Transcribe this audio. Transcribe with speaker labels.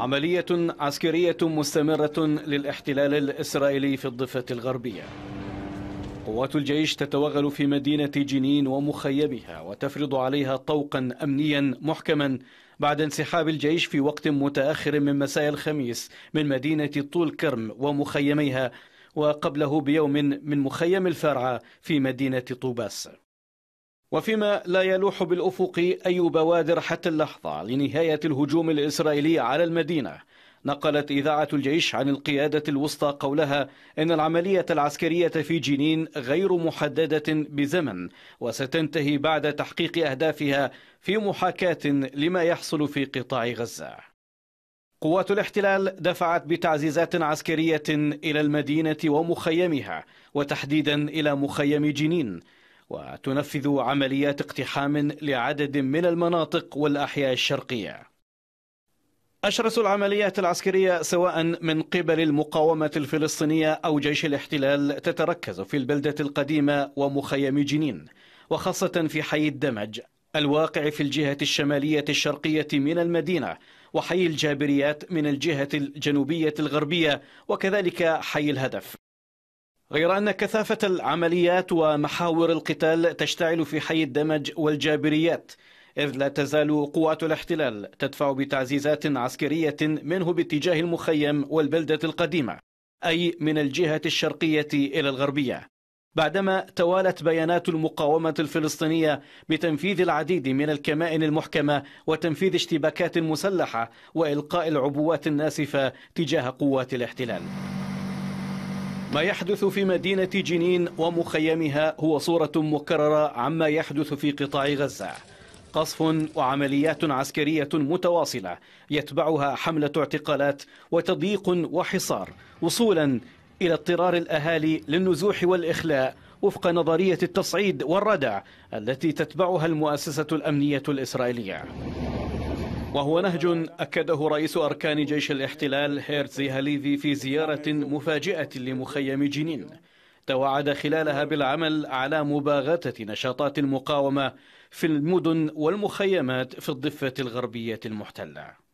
Speaker 1: عملية عسكرية مستمرة للاحتلال الإسرائيلي في الضفة الغربية قوات الجيش تتوغل في مدينة جنين ومخيمها وتفرض عليها طوقا أمنيا محكما بعد انسحاب الجيش في وقت متأخر من مساء الخميس من مدينة طول كرم ومخيميها وقبله بيوم من مخيم الفرعة في مدينة طوباس وفيما لا يلوح بالأفق أي بوادر حتى اللحظة لنهاية الهجوم الإسرائيلي على المدينة نقلت إذاعة الجيش عن القيادة الوسطى قولها إن العملية العسكرية في جنين غير محددة بزمن وستنتهي بعد تحقيق أهدافها في محاكاة لما يحصل في قطاع غزة قوات الاحتلال دفعت بتعزيزات عسكرية إلى المدينة ومخيمها وتحديدا إلى مخيم جنين وتنفذ عمليات اقتحام لعدد من المناطق والأحياء الشرقية أشرس العمليات العسكرية سواء من قبل المقاومة الفلسطينية أو جيش الاحتلال تتركز في البلدة القديمة ومخيم جنين وخاصة في حي الدمج الواقع في الجهة الشمالية الشرقية من المدينة وحي الجابريات من الجهة الجنوبية الغربية وكذلك حي الهدف غير أن كثافة العمليات ومحاور القتال تشتعل في حي الدمج والجابريات إذ لا تزال قوات الاحتلال تدفع بتعزيزات عسكرية منه باتجاه المخيم والبلدة القديمة أي من الجهة الشرقية إلى الغربية بعدما توالت بيانات المقاومة الفلسطينية بتنفيذ العديد من الكمائن المحكمة وتنفيذ اشتباكات مسلحة وإلقاء العبوات الناسفة تجاه قوات الاحتلال ما يحدث في مدينة جنين ومخيمها هو صورة مكررة عما يحدث في قطاع غزة قصف وعمليات عسكرية متواصلة يتبعها حملة اعتقالات وتضييق وحصار وصولا إلى اضطرار الأهالي للنزوح والإخلاء وفق نظرية التصعيد والردع التي تتبعها المؤسسة الأمنية الإسرائيلية وهو نهج أكده رئيس أركان جيش الاحتلال هيرتزي هاليفي في زيارة مفاجئة لمخيم جنين توعد خلالها بالعمل على مباغتة نشاطات المقاومة في المدن والمخيمات في الضفة الغربية المحتلة